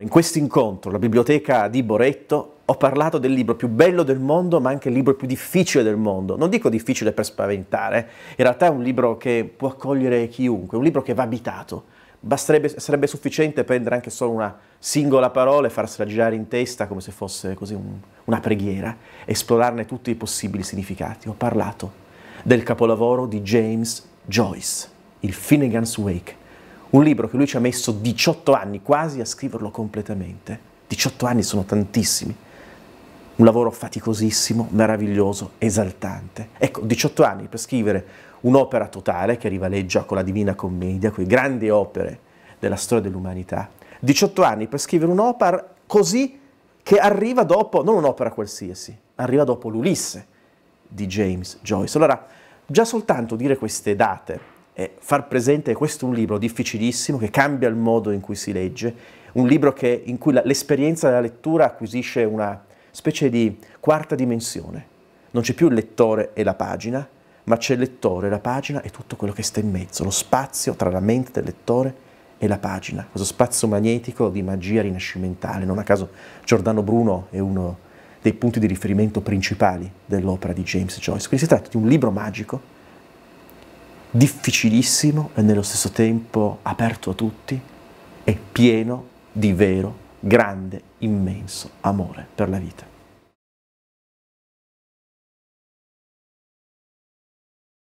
In questo incontro, alla biblioteca di Boretto, ho parlato del libro più bello del mondo, ma anche il libro più difficile del mondo. Non dico difficile per spaventare, in realtà è un libro che può accogliere chiunque, un libro che va abitato. Basterebbe, sarebbe sufficiente prendere anche solo una singola parola e farsela girare in testa come se fosse così un, una preghiera, esplorarne tutti i possibili significati. Ho parlato del capolavoro di James Joyce, il Finnegan's Wake, un libro che lui ci ha messo 18 anni quasi a scriverlo completamente. 18 anni sono tantissimi. Un lavoro faticosissimo, meraviglioso, esaltante. Ecco, 18 anni per scrivere un'opera totale che rivaleggia con la Divina Commedia, quelle grandi opere della storia dell'umanità. 18 anni per scrivere un'opera così che arriva dopo, non un'opera qualsiasi, arriva dopo l'Ulisse di James Joyce. Allora, già soltanto dire queste date eh, far presente che questo è un libro difficilissimo che cambia il modo in cui si legge, un libro che, in cui l'esperienza della lettura acquisisce una specie di quarta dimensione. Non c'è più il lettore e la pagina, ma c'è il lettore, la pagina e tutto quello che sta in mezzo, lo spazio tra la mente del lettore e la pagina, questo spazio magnetico di magia rinascimentale. Non a caso Giordano Bruno è uno dei punti di riferimento principali dell'opera di James Joyce. Quindi si tratta di un libro magico difficilissimo e nello stesso tempo aperto a tutti e pieno di vero, grande, immenso amore per la vita.